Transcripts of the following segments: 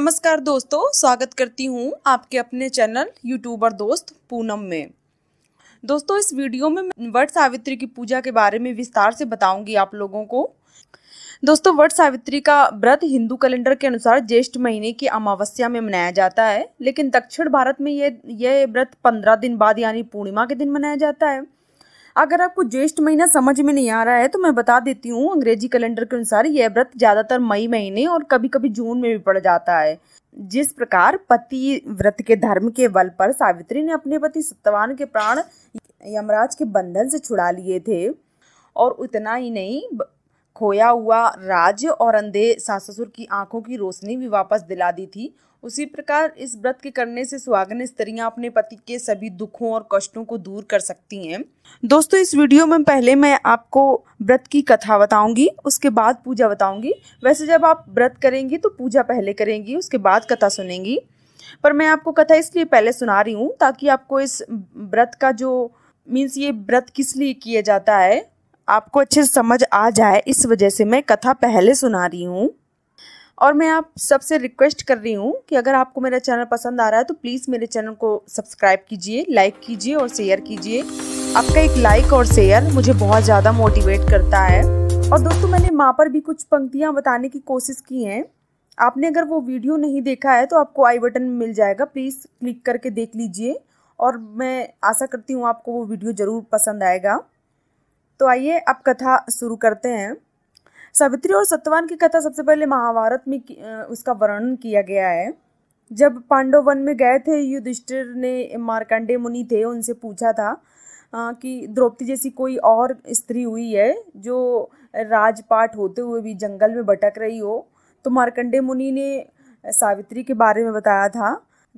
नमस्कार दोस्तों स्वागत करती हूँ आपके अपने चैनल यूट्यूबर दोस्त पूनम में दोस्तों इस वीडियो में वट सावित्री की पूजा के बारे में विस्तार से बताऊंगी आप लोगों को दोस्तों वट सावित्री का व्रत हिंदू कैलेंडर के अनुसार ज्येष्ठ महीने की अमावस्या में मनाया जाता है लेकिन दक्षिण भारत में ये ये व्रत पंद्रह दिन बाद यानी पूर्णिमा के दिन मनाया जाता है अगर आपको ज्येष्ठ महीना समझ में नहीं आ रहा है तो मैं बता देती हूँ अंग्रेजी कैलेंडर के अनुसार यह व्रत ज़्यादातर मई महीने और कभी कभी जून में भी पड़ जाता है जिस प्रकार पति व्रत के धर्म के बल पर सावित्री ने अपने पति सत्यवान के प्राण यमराज के बंधन से छुड़ा लिए थे और उतना ही नहीं खोया हुआ राज्य और अंधे सास ससुर की आंखों की रोशनी भी वापस दिला दी थी उसी प्रकार इस व्रत के करने से सुहागन स्त्रियां अपने पति के सभी दुखों और कष्टों को दूर कर सकती हैं दोस्तों इस वीडियो में पहले मैं आपको व्रत की कथा बताऊंगी उसके बाद पूजा बताऊंगी वैसे जब आप व्रत करेंगी तो पूजा पहले करेंगी उसके बाद कथा सुनेंगी पर मैं आपको कथा इसलिए पहले सुना रही हूँ ताकि आपको इस व्रत का जो मीन्स ये व्रत किस लिए किया जाता है आपको अच्छे से समझ आ जाए इस वजह से मैं कथा पहले सुना रही हूँ और मैं आप सबसे रिक्वेस्ट कर रही हूँ कि अगर आपको मेरा चैनल पसंद आ रहा है तो प्लीज़ मेरे चैनल को सब्सक्राइब कीजिए लाइक कीजिए और शेयर कीजिए आपका एक लाइक और शेयर मुझे बहुत ज़्यादा मोटिवेट करता है और दोस्तों मैंने माँ पर भी कुछ पंक्तियाँ बताने की कोशिश की हैं आपने अगर वो वीडियो नहीं देखा है तो आपको आई बटन मिल जाएगा प्लीज़ क्लिक करके देख लीजिए और मैं आशा करती हूँ आपको वो वीडियो ज़रूर पसंद आएगा तो आइए अब कथा शुरू करते हैं सावित्री और सत्यवान की कथा सबसे पहले महाभारत में उसका वर्णन किया गया है जब पांडव वन में गए थे युधिष्ठिर ने मार्कंडे मुनि थे उनसे पूछा था कि द्रौपदी जैसी कोई और स्त्री हुई है जो राजपाट होते हुए भी जंगल में भटक रही हो तो मार्कंडे मुनि ने सावित्री के बारे में बताया था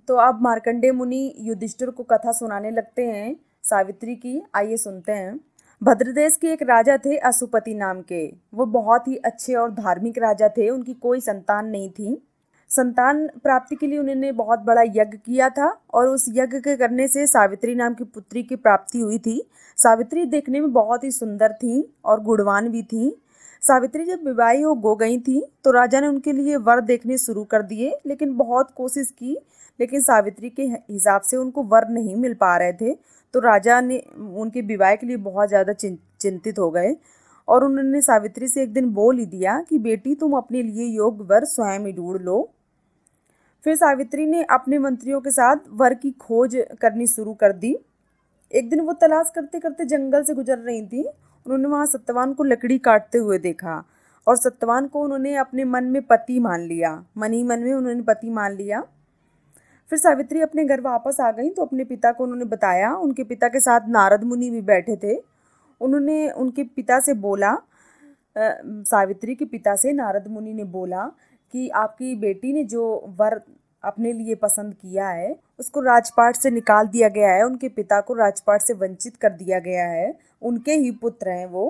तो अब मार्कंडे मुनि युधिष्ठिर को कथा सुनाने लगते हैं सावित्री की आइए सुनते हैं भद्रदेश के एक राजा थे अशुपति नाम के वो बहुत ही अच्छे और धार्मिक राजा थे उनकी कोई संतान नहीं थी संतान प्राप्ति के लिए उन्होंने बहुत बड़ा यज्ञ किया था और उस यज्ञ के करने से सावित्री नाम की पुत्री की प्राप्ति हुई थी सावित्री देखने में बहुत ही सुंदर थी और गुणवान भी थी सावित्री जब विवाही हो गो गई थी तो राजा ने उनके लिए वर देखने शुरू कर दिए लेकिन बहुत कोशिश की लेकिन सावित्री के हिसाब से उनको वर नहीं मिल पा रहे थे तो राजा ने उनके विवाह के लिए बहुत ज़्यादा चिंतित हो गए और उन्होंने सावित्री से एक दिन बोल ही दिया कि बेटी तुम अपने लिए योग वर स्वयं ही ढूंढ लो फिर सावित्री ने अपने मंत्रियों के साथ वर की खोज करनी शुरू कर दी एक दिन वो तलाश करते करते जंगल से गुजर रही थी उन्होंने वहाँ सत्यवान को लकड़ी काटते हुए देखा और सत्यवान को उन्होंने अपने मन में पति मान लिया मन ही मन में उन्होंने पति मान लिया फिर सावित्री अपने घर वापस आ गई तो अपने पिता को उन्होंने बताया उनके पिता के साथ नारद मुनि भी बैठे थे उन्होंने उनके पिता से बोला सावित्री के पिता से नारद मुनि ने बोला कि आपकी बेटी ने जो वर अपने लिए पसंद किया है उसको राजपाट से निकाल दिया गया है उनके पिता को राजपाट से वंचित कर दिया गया है उनके ही पुत्र हैं वो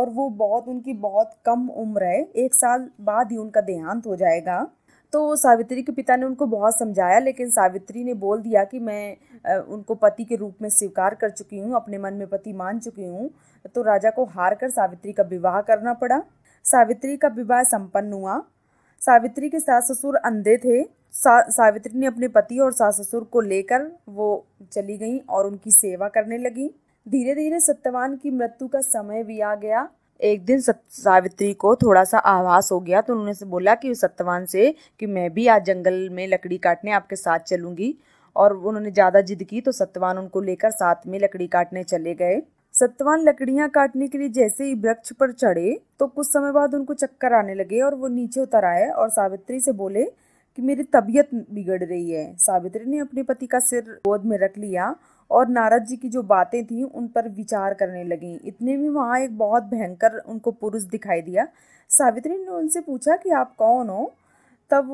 और वो बहुत उनकी बहुत कम उम्र है एक साल बाद ही उनका देहांत हो जाएगा तो सावित्री के पिता ने उनको बहुत समझाया लेकिन सावित्री ने बोल दिया कि मैं उनको पति के रूप में स्वीकार कर चुकी हूँ अपने मन में पति मान चुकी हूँ तो राजा को हार कर सावित्री का विवाह करना पड़ा सावित्री का विवाह संपन्न हुआ सावित्री के सास ससुर अंधे थे सा, सावित्री ने अपने पति और सास ससुर को लेकर वो चली गई और उनकी सेवा करने लगी धीरे धीरे सत्यवान की मृत्यु का समय भी आ गया एक दिन सावित्री को थोड़ा सा आभास हो गया तो उन्होंने से बोला कि सत्यवान से कि मैं भी आज जंगल में लकड़ी काटने आपके साथ चलूंगी और उन्होंने ज़्यादा जिद की तो सत्यवान उनको लेकर साथ में लकड़ी काटने चले गए सत्यवान लकड़ियां काटने के लिए जैसे ही वृक्ष पर चढ़े तो कुछ समय बाद उनको चक्कर आने लगे और वो नीचे उतर आए और सावित्री से बोले कि मेरी तबीयत बिगड़ रही है सावित्री ने अपने पति का सिर गोद में रख लिया और नारद जी की जो बातें थीं उन पर विचार करने लगी इतने में वहाँ एक बहुत भयंकर उनको पुरुष दिखाई दिया सावित्री ने उनसे पूछा कि आप कौन हो तब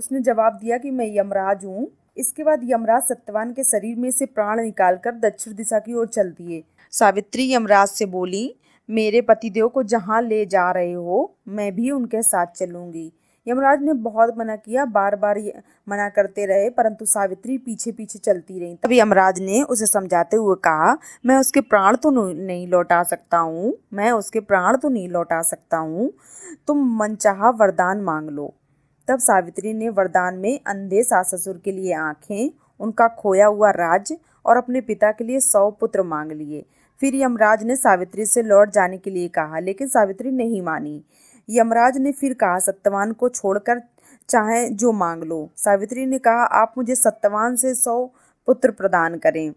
उसने जवाब दिया कि मैं यमराज हूँ इसके बाद यमराज सत्यवान के शरीर में से प्राण निकालकर दक्षिण दिशा की ओर चल दिए सावित्री यमराज से बोली मेरे पतिदेव को जहाँ ले जा रहे हो मैं भी उनके साथ चलूंगी यमराज ने बहुत मना किया बार बार मना करते रहे परंतु सावित्री पीछे पीछे चलती रही तभी यमराज ने उसे समझाते हुए कहा मैं उसके प्राण तो नहीं लौटा सकता हूँ मैं उसके प्राण तो नहीं लौटा सकता हूँ तुम मनचाहा वरदान मांग लो तब सावित्री ने वरदान में अंधे सास ससुर के लिए आँखें उनका खोया हुआ राज और अपने पिता के लिए सौ पुत्र मांग लिए फिर यमराज ने सावित्री से लौट जाने के लिए कहा लेकिन सावित्री नहीं मानी यमराज ने फिर कहा सत्यवान को छोड़कर चाहे जो मांग लो सावित्री ने कहा आप मुझे सत्यवान से सौ पुत्र प्रदान करें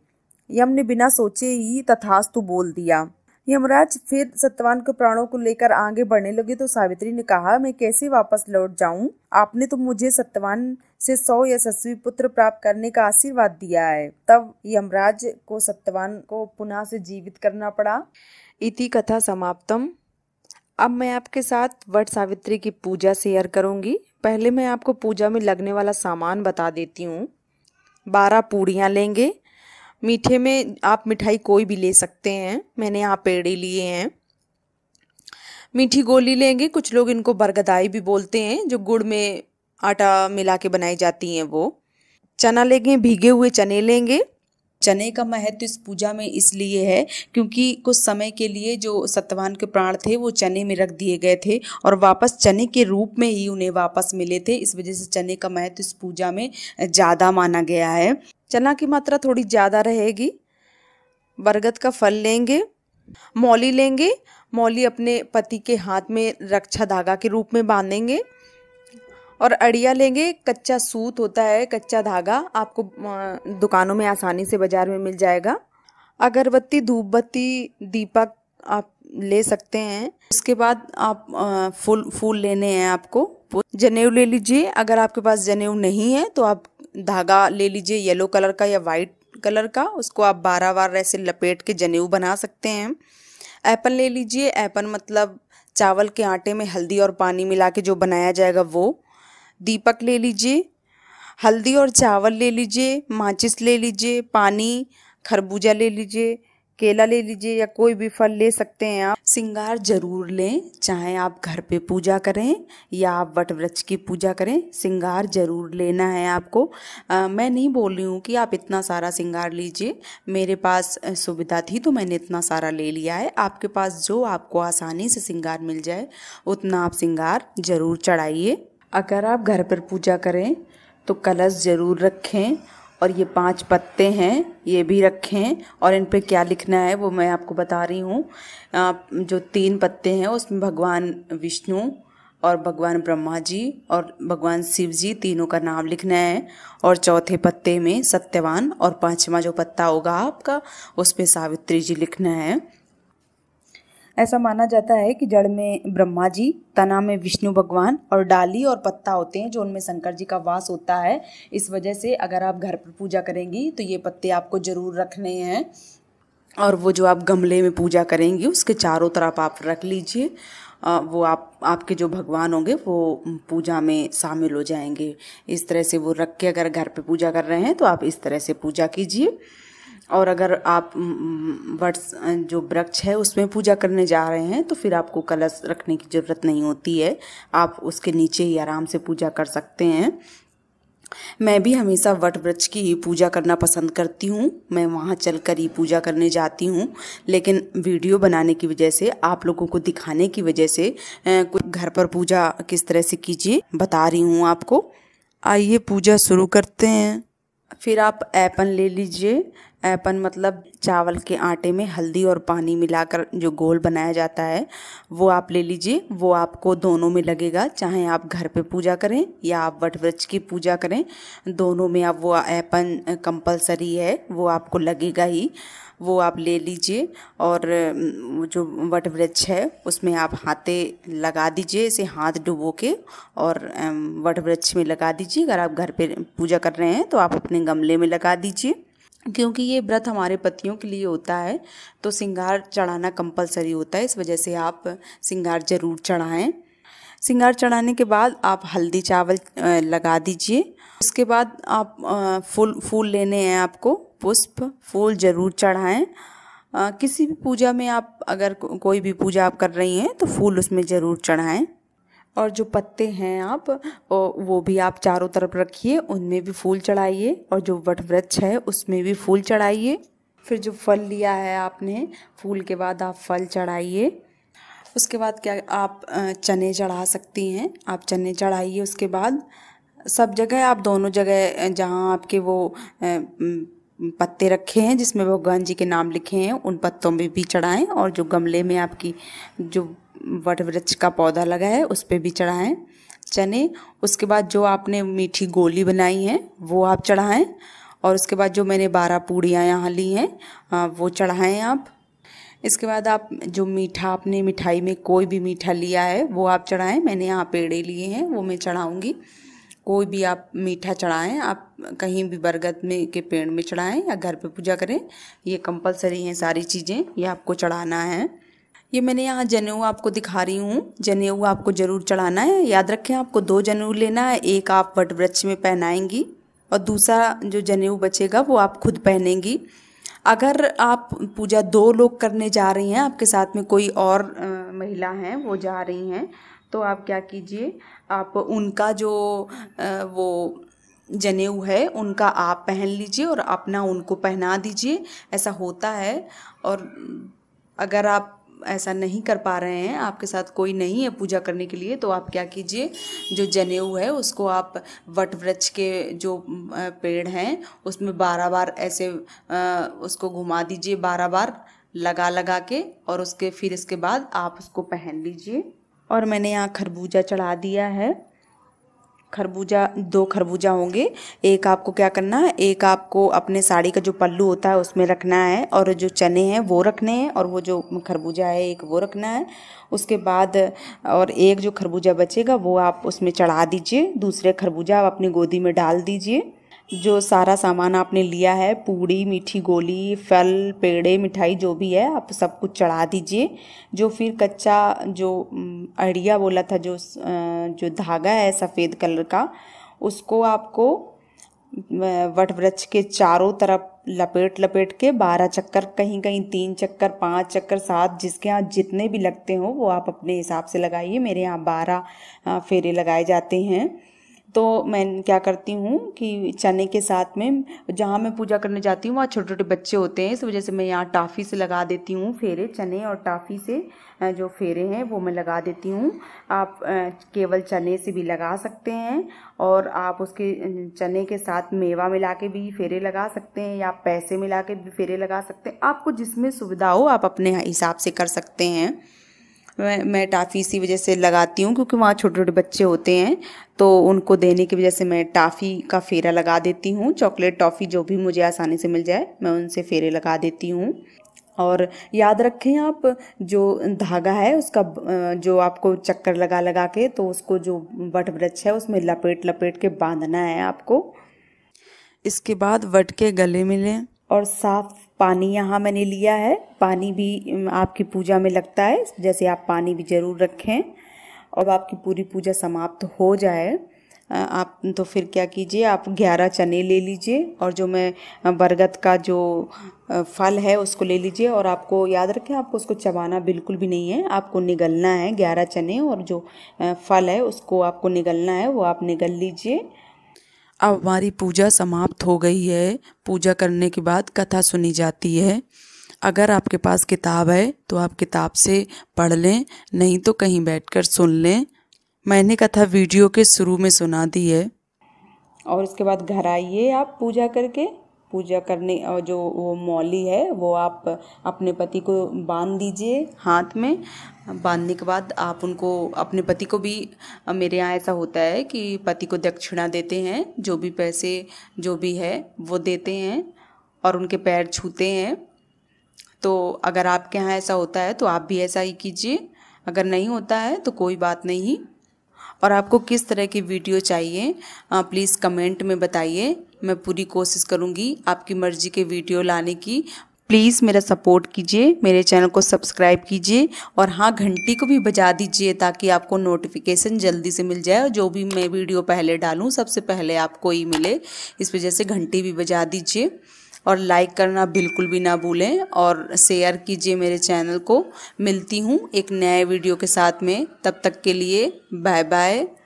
यम ने बिना सोचे ही तथास्तु बोल दिया यमराज फिर सत्यवान के प्राणों को लेकर आगे बढ़ने लगे तो सावित्री ने कहा मैं कैसे वापस लौट जाऊं आपने तो मुझे सत्यवान से सौ यशस्वी पुत्र प्राप्त करने का आशीर्वाद दिया है तब यमराज को सत्यवान को पुनः से जीवित करना पड़ा इति कथा समाप्तम अब मैं आपके साथ वट सावित्री की पूजा शेयर करूंगी पहले मैं आपको पूजा में लगने वाला सामान बता देती हूँ बारह पूड़ियाँ लेंगे मीठे में आप मिठाई कोई भी ले सकते हैं मैंने यहाँ पेड़े लिए हैं मीठी गोली लेंगे कुछ लोग इनको बरगदाई भी बोलते हैं जो गुड़ में आटा मिला के बनाई जाती हैं वो चना लेंगे भीगे हुए चने लेंगे चने का महत्व इस पूजा में इसलिए है क्योंकि कुछ समय के लिए जो सत्यवान के प्राण थे वो चने में रख दिए गए थे और वापस चने के रूप में ही उन्हें वापस मिले थे इस वजह से चने का महत्व इस पूजा में ज़्यादा माना गया है चना की मात्रा थोड़ी ज़्यादा रहेगी बरगद का फल लेंगे मौली लेंगे मौली अपने पति के हाथ में रक्षा धागा के रूप में बांधेंगे और अड़िया लेंगे कच्चा सूत होता है कच्चा धागा आपको दुकानों में आसानी से बाज़ार में मिल जाएगा अगरबत्ती धूपबत्ती दीपक आप ले सकते हैं उसके बाद आप फूल फूल लेने हैं आपको जनेऊ ले लीजिए अगर आपके पास जनेऊ नहीं है तो आप धागा ले लीजिए येलो कलर का या वाइट कलर का उसको आप बारह बार ऐसे लपेट के जनेऊ बना सकते हैं ऐपन ले लीजिए ऐपन मतलब चावल के आटे में हल्दी और पानी मिला के जो बनाया जाएगा वो दीपक ले लीजिए हल्दी और चावल ले लीजिए माचिस ले लीजिए पानी खरबूजा ले लीजिए केला ले लीजिए या कोई भी फल ले सकते हैं आप सिंगार जरूर लें चाहे आप घर पे पूजा करें या आप वट वृक्ष की पूजा करें सिंगार जरूर लेना है आपको आ, मैं नहीं बोल रही हूँ कि आप इतना सारा सिंगार लीजिए मेरे पास सुविधा थी तो मैंने इतना सारा ले लिया है आपके पास जो आपको आसानी से सिंगार मिल जाए उतना आप सिंगार जरूर चढ़ाइए अगर आप घर पर पूजा करें तो कलश ज़रूर रखें और ये पांच पत्ते हैं ये भी रखें और इन पे क्या लिखना है वो मैं आपको बता रही हूँ जो तीन पत्ते हैं उसमें भगवान विष्णु और भगवान ब्रह्मा जी और भगवान शिव जी तीनों का नाम लिखना है और चौथे पत्ते में सत्यवान और पांचवा जो पत्ता होगा आपका उस पर सावित्री जी लिखना है ऐसा माना जाता है कि जड़ में ब्रह्मा जी तना में विष्णु भगवान और डाली और पत्ता होते हैं जो उनमें शंकर जी का वास होता है इस वजह से अगर आप घर पर पूजा करेंगी तो ये पत्ते आपको ज़रूर रखने हैं और वो जो आप गमले में पूजा करेंगी उसके चारों तरफ आप रख लीजिए वो आप आपके जो भगवान होंगे वो पूजा में शामिल हो जाएंगे इस तरह से वो रख के अगर घर पे पूजा कर रहे हैं तो आप इस तरह से पूजा कीजिए और अगर आप वर्ष जो वृक्ष है उसमें पूजा करने जा रहे हैं तो फिर आपको कलश रखने की ज़रूरत नहीं होती है आप उसके नीचे ही आराम से पूजा कर सकते हैं मैं भी हमेशा वट वृक्ष की ही पूजा करना पसंद करती हूँ मैं वहाँ चल कर ही पूजा करने जाती हूँ लेकिन वीडियो बनाने की वजह से आप लोगों को दिखाने की वजह से कुछ घर पर पूजा किस तरह से कीजिए बता रही हूँ आपको आइए पूजा शुरू करते हैं फिर आप ऐपन ले लीजिए ऐपन मतलब चावल के आटे में हल्दी और पानी मिलाकर जो गोल बनाया जाता है वो आप ले लीजिए वो आपको दोनों में लगेगा चाहे आप घर पे पूजा करें या आप वट वृक्ष की पूजा करें दोनों में आप वो ऐपन कंपलसरी है वो आपको लगेगा ही वो आप ले लीजिए और जो वट वृक्ष है उसमें आप हाथे लगा दीजिए इसे हाथ डुबो के और वट वृक्ष में लगा दीजिए अगर आप घर पे पूजा कर रहे हैं तो आप अपने गमले में लगा दीजिए क्योंकि ये व्रत हमारे पतियों के लिए होता है तो सिंगार चढ़ाना कंपलसरी होता है इस वजह से आप सिंगार ज़रूर चढ़ाएं सिंगार चढ़ाने के बाद आप हल्दी चावल लगा दीजिए उसके बाद आप फूल फूल लेने हैं आपको पुष्प फूल ज़रूर चढ़ाएं किसी भी पूजा में आप अगर को, कोई भी पूजा आप कर रही हैं तो फूल उसमें ज़रूर चढ़ाएं और जो पत्ते हैं आप वो भी आप चारों तरफ रखिए उनमें भी फूल चढ़ाइए और जो वट वृक्ष है उसमें भी फूल चढ़ाइए फिर जो फल लिया है आपने फूल के बाद आप फल चढ़ाइए उसके बाद क्या आप चने चढ़ा सकती हैं आप चने चढ़ाइए उसके बाद सब जगह आप दोनों जगह जहाँ आपके वो पत्ते रखे हैं जिसमें भगवान जी के नाम लिखे हैं उन पत्तों में भी चढ़ाएं और जो गमले में आपकी जो वट वृक्ष का पौधा लगा है उस पर भी चढ़ाएं चने उसके बाद जो आपने मीठी गोली बनाई है वो आप चढ़ाएं और उसके बाद जो मैंने बारह पूड़ियाँ यहाँ ली हैं वो चढ़ाएं आप इसके बाद आप जो मीठा आपने मिठाई में कोई भी मीठा लिया है वो आप चढ़ाएं मैंने यहाँ पेड़े लिए हैं वो मैं चढ़ाऊँगी कोई भी आप मीठा चढ़ाएं आप कहीं भी बरगद में के पेड़ में चढ़ाएं या घर पे पूजा करें ये कंपलसरी हैं सारी चीज़ें ये आपको चढ़ाना है ये मैंने यहाँ जनेऊ आपको दिखा रही हूँ जनेऊ आपको ज़रूर चढ़ाना है याद रखें आपको दो जनेऊ लेना है एक आप वट वृक्ष में पहनाएंगी और दूसरा जो जनेऊ बचेगा वो आप खुद पहनेंगी अगर आप पूजा दो लोग करने जा रही हैं आपके साथ में कोई और महिला हैं वो जा रही हैं तो आप क्या कीजिए आप उनका जो वो जनेऊ है उनका आप पहन लीजिए और अपना उनको पहना दीजिए ऐसा होता है और अगर आप ऐसा नहीं कर पा रहे हैं आपके साथ कोई नहीं है पूजा करने के लिए तो आप क्या कीजिए जो जनेऊ है उसको आप वट वृक्ष के जो पेड़ हैं उसमें बारह बार ऐसे उसको घुमा दीजिए बारह बार लगा लगा के और उसके फिर इसके बाद आप उसको पहन लीजिए और मैंने यहाँ खरबूजा चढ़ा दिया है खरबूजा दो खरबूजा होंगे एक आपको क्या करना है एक आपको अपने साड़ी का जो पल्लू होता है उसमें रखना है और जो चने हैं वो रखने हैं और वो जो खरबूजा है एक वो रखना है उसके बाद और एक जो खरबूजा बचेगा वो आप उसमें चढ़ा दीजिए दूसरे खरबूजा आप अपनी गोदी में डाल दीजिए जो सारा सामान आपने लिया है पूड़ी मीठी गोली फल पेड़े मिठाई जो भी है आप सब कुछ चढ़ा दीजिए जो फिर कच्चा जो अड़िया बोला था जो जो धागा है सफ़ेद कलर का उसको आपको वट वृक्ष के चारों तरफ लपेट लपेट के बारह चक्कर कहीं कहीं तीन चक्कर पाँच चक्कर सात जिसके यहाँ जितने भी लगते हों वो आप अपने हिसाब से लगाइए मेरे यहाँ बारह फेरे लगाए जाते हैं तो मैं क्या करती हूँ कि चने के साथ में जहाँ मैं पूजा करने जाती हूँ वहाँ छोटे छोटे बच्चे होते हैं इस वजह से मैं यहाँ टाफ़ी से लगा देती हूँ फेरे चने और टाफ़ी से जो फेरे हैं वो मैं लगा देती हूँ आप केवल चने से भी लगा सकते हैं और आप उसके चने के साथ मेवा मिला के भी फेरे लगा सकते हैं या पैसे मिला के भी फेरे लगा सकते हैं आपको जिसमें सुविधा हो आप अपने हिसाब से कर सकते हैं मैं मैं टाफ़ी इसी वजह से लगाती हूँ क्योंकि वहाँ छोटे छोटे बच्चे होते हैं तो उनको देने की वजह से मैं टाफ़ी का फेरा लगा देती हूँ चॉकलेट टॉफ़ी जो भी मुझे आसानी से मिल जाए मैं उनसे फेरे लगा देती हूँ और याद रखें आप जो धागा है उसका जो आपको चक्कर लगा लगा के तो उसको जो बट वृक्ष है उसमें लपेट लपेट के बांधना है आपको इसके बाद वट के गले मिलें और साफ पानी यहाँ मैंने लिया है पानी भी आपकी पूजा में लगता है जैसे आप पानी भी ज़रूर रखें और आपकी पूरी पूजा समाप्त हो जाए आप तो फिर क्या कीजिए आप ग्यारह चने ले लीजिए और जो मैं बरगद का जो फल है उसको ले लीजिए और आपको याद रखें आपको उसको चबाना बिल्कुल भी नहीं है आपको निगलना है ग्यारह चने और जो फल है उसको आपको निगलना है वो आप निगल लीजिए अब हमारी पूजा समाप्त हो गई है पूजा करने के बाद कथा सुनी जाती है अगर आपके पास किताब है तो आप किताब से पढ़ लें नहीं तो कहीं बैठकर सुन लें मैंने कथा वीडियो के शुरू में सुना दी है और उसके बाद घर आइए आप पूजा करके पूजा करने और जो वो मौली है वो आप अपने पति को बांध दीजिए हाथ में बांधने के बाद आप उनको अपने पति को भी मेरे यहाँ ऐसा होता है कि पति को दक्षिणा देते हैं जो भी पैसे जो भी है वो देते हैं और उनके पैर छूते हैं तो अगर आपके यहाँ ऐसा होता है तो आप भी ऐसा ही कीजिए अगर नहीं होता है तो कोई बात नहीं और आपको किस तरह की वीडियो चाहिए प्लीज़ कमेंट में बताइए मैं पूरी कोशिश करूँगी आपकी मर्जी के वीडियो लाने की प्लीज़ मेरा सपोर्ट कीजिए मेरे चैनल को सब्सक्राइब कीजिए और हाँ घंटी को भी बजा दीजिए ताकि आपको नोटिफिकेशन जल्दी से मिल जाए और जो भी मैं वीडियो पहले डालूँ सबसे पहले आपको ही मिले इस वजह से घंटी भी बजा दीजिए और लाइक करना बिल्कुल भी ना भूलें और शेयर कीजिए मेरे चैनल को मिलती हूँ एक नए वीडियो के साथ में तब तक के लिए बाय बाय